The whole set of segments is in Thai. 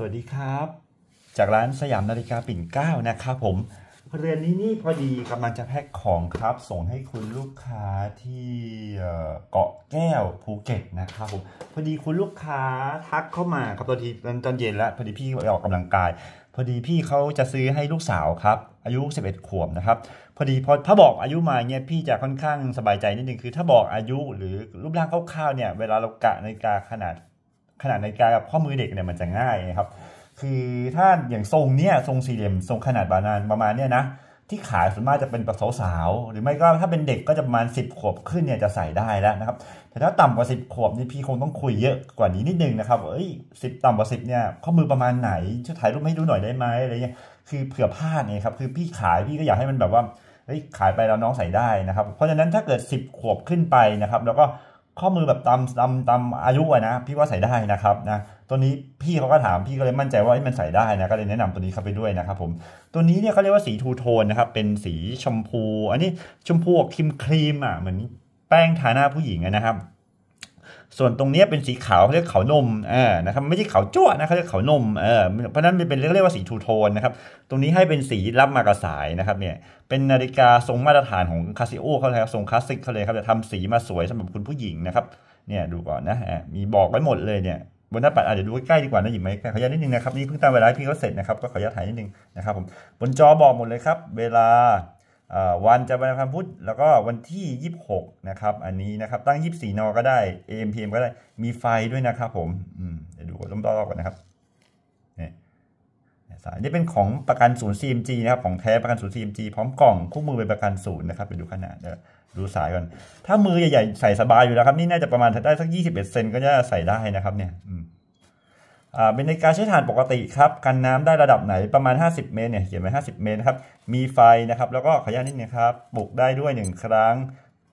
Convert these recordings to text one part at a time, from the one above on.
สวัสดีครับ จากร้านสยามนาฬิกาปิ่นเก้านะครับผมเรือนนี้นี่พอดีกำลังจะแพ็คของครับ ส่งให้คุณลูกค้าที่เกาะแก้วภูเก็ตนะครับผมพอดีคุณลูกค้าทักเข้ามาครับตอนทีตอนเย็นแล้ว พอดีพี่ออกกำลังกาย พอดีพี่เขาจะซื้อให้ลูกสาวครับอายุ 11ขวบนะครับ พอดีพอถ้าบอกอายุมาเนี่ยพี่จะค่อนข้างสบายใจนิดนึงคือ ถ้าบอกอายุหรือรูปร่างคร่าวๆเนี่ยเวลาเรากะนาฬิกาขนาดขนาดนาฬิกากับข้อมือเด็กเนี่ยมันจะง่ายนะครับ คือถ้าอย่างทรงเนี้ยทรงสี่เหลี่ยมทรงขนาดบานานประมาณเนี่ยนะที่ขายส่วนมากจะเป็นประสาว หรือไม่ก็ถ้าเป็นเด็กก็จะประมาณ 10 ขวบขึ้นเนี่ยจะใส่ได้แล้วนะครับแต่ถ้าต่ำกว่า 10 ขวบนี่พี่คงต้องคุยเยอะกว่านี้นิดนึงนะครับเอ้ยสิต่ำกว่า 10เนี่ยข้อมือประมาณไหนช่วยถ่ายรูปให้ดูหน่อยได้ไหมอะไรเงี้ยคือเผื่อพลาดเนี่ยครับคือพี่ขายพี่ก็อยากให้มันแบบว่าเฮ้ยขายไปแล้วน้องใส่ได้นะครับ เพราะฉะนั้นถ้าเกิด10ขวบขึ้นไปนะครับ แล้วก็ข้อมือแบบตามตามตามอายุนะพี่ว่าใส่ได้นะครับนะตัวนี้พี่เขาก็ถามพี่ก็เลยมั่นใจว่ามันใส่ได้นะก็เลยแนะนำตัวนี้เข้าไปด้วยนะครับผม ตัวนี้เนี่ยเขาเรียกว่าสีทูโทนนะครับเป็นสีชมพู อันนี้ชมพูครีมครีมอ่ะเหมือนแป้งทาหน้าผู้หญิงนะครับส่วนตรงนี้เป็นสีขาว เขาเรียกขาวนมอ่านะครับ ไม่ใช่ขาวจ้วนะเขาเรียกขาวนม เออ เพราะนั้นมันเป็นเรียกว่าสีทูโทนนะครับ ตรงนี้ให้เป็นสีรับมากระสายนะครับเนี่ย เป็นนาฬิกาทรงมาตรฐานของคาสิโอเขาเลยครับทรงคลาสสิกเขาเลยครับจะทำสีมาสวยสำหรับคุณผู้หญิงนะครับ เนี่ยดูก่อนนะ มีบอกไว้หมดเลยเนี่ยบนหน้าปัดอาจจะดูใกล้ดีกว่านะหยิบไหมขออนุญาตนิดนึงนะครับนี่เพิ่งตั้งเวลาพี่เขาเสร็จนะครับก็ขออนุญาตถ่ายนิดนึงนะครับผมบนจอบอกหมดเลยครับ เวลาวันจะเปรนวันพุธแล้วก็วันที่ 26นะครับ อันนี้นะครับ ตั้ง 24นก็ได้ AM PM ก็ได้มีไฟด้วยนะครับ ผมเดี๋ยวดูล้มรอบๆก่อนนะครับนี่สายนี่เป็นของประกันศูนย์ CMG นะครับ ของแท้ประกันศูนย์ CMG พร้อมกล่องคู่มือเป็นประกันศูนย์นะครับ ไปดูขนาดดูสายก่อน ถ้ามือใหญ่ๆใส่สบายอยู่แล้วครับ นี่น่าจะประมาณถ้าได้สัก21 เซนก็จะใส่ได้นะครับเนี่ยเป็นนาฬิกาใช้ถ่านปกติครับกันน้ำได้ระดับไหนประมาณ 50 เมตรเนี่ยเขียนไว้50เมตรครับมีไฟนะครับ แล้วก็ขยันนิดนึงครับปลุกได้ด้วย1ครั้ง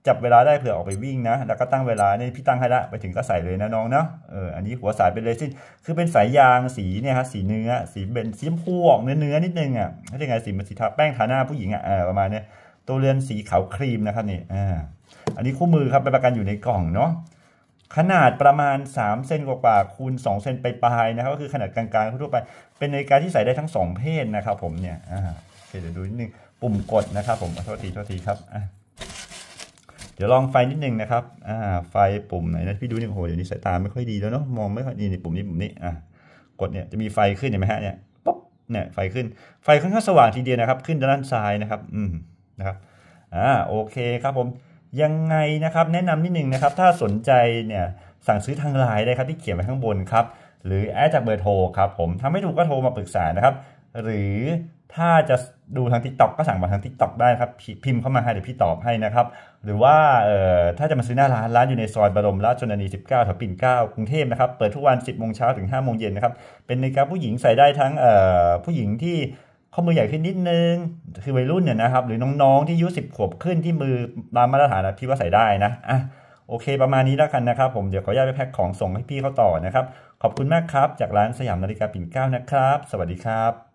จับเวลาได้เผื่อออกไปวิ่งนะ แล้วก็ตั้งเวลาเนี่ยพี่ตั้งให้ละ ไปถึงก็ใส่เลยนะน้องเนาะเอออันนี้หัวสายเป็นเลซินคือเป็นสายยางสีเนี่ยฮะสีเนื้อ สีเป็นสีชมพูออกเนื้อเนื้อนิดนึงอ่ะไม่ใช่ไงสีมันสีทาแป้งทาหน้าผู้หญิงอ่ะประมาณเนี้ยตัวเรือนสีขาวครีมนะครับนี่อ่าอันนี้คู่มือครับไปประกันอยู่ในกล่องเนาะขนาดประมาณ3เซนกว่าๆคูณ2เซนไปปลายนะครับ ก็คือขนาดกลางๆทั่วไป เป็นนาฬิกาที่ใส่ได้ทั้ง2เพศนะครับ ผมเนี่ยอ่าเดี๋ยวดูนิดนึงปุ่มกดนะครับ ผมโทษทีโทษทีครับอ่เดี๋ยวลองไฟนิดนึงนะครับอ่าไฟปุ่มไหนนะพี่ดูนี่โอ้โหเดี๋ยวนี้สายตาไม่ค่อยดีแล้วเนาะมองไม่ค่อยดีในปุ่มนี้ปุ่มนี้อ่ากดเนี่ยจะมีไฟขึ้นเห็นไหมฮะเนี่ยปุ๊บเนี่ย ไฟขึ้น ไฟค่อนข้างสว่างทีเดียวนะครับ ขึ้นด้านซ้ายนะครับ อืมนะครับอ่าโอเคครับผมยังไงนะครับ แนะนำนิดนึงนะครับ ถ้าสนใจเนี่ยสั่งซื้อทางไลน์ได้ครับที่เขียนไว้ข้างบนครับหรือแอดจากเบอร์โทรครับ ผมถ้าไม่ถูกก็โทรมาปรึกษานะครับ หรือถ้าจะดูทางทิกต็อก็สั่งมาทางทิต็อกได้ครับ พิมพ์เข้ามาให้เดี๋ยวพี่ตอบให้นะครับ หรือว่าเออ่ถ้าจะมาซื้อหน้าร้านร้านอยู่ในซอยบรมราชชนนี19แถวปิ่นเก้ากรุงเทพนะครับเปิดทุกวัน10โมงเช้าถึง5โมงเย็นนะครับเป็นในกาผู้หญิงใส่ได้ทั้งเออ่ผู้หญิงที่ข้อมือใหญ่ขึ้นนิดนึง คือวัยรุ่นเนี่ยนะครับหรือน้องๆที่อายุสิบขวบขึ้นที่มือ ตามมาตรฐานพี่ว่าใส่ได้นะอ่ะโอเคประมาณนี้แล้วกันนะครับผมเดี๋ยวขออนุญาตไปแพ็คของส่งให้พี่เขาต่อนะครับ ขอบคุณมากครับจากร้านสยามนาฬิกาปิ่นเก้านะครับ สวัสดีครับ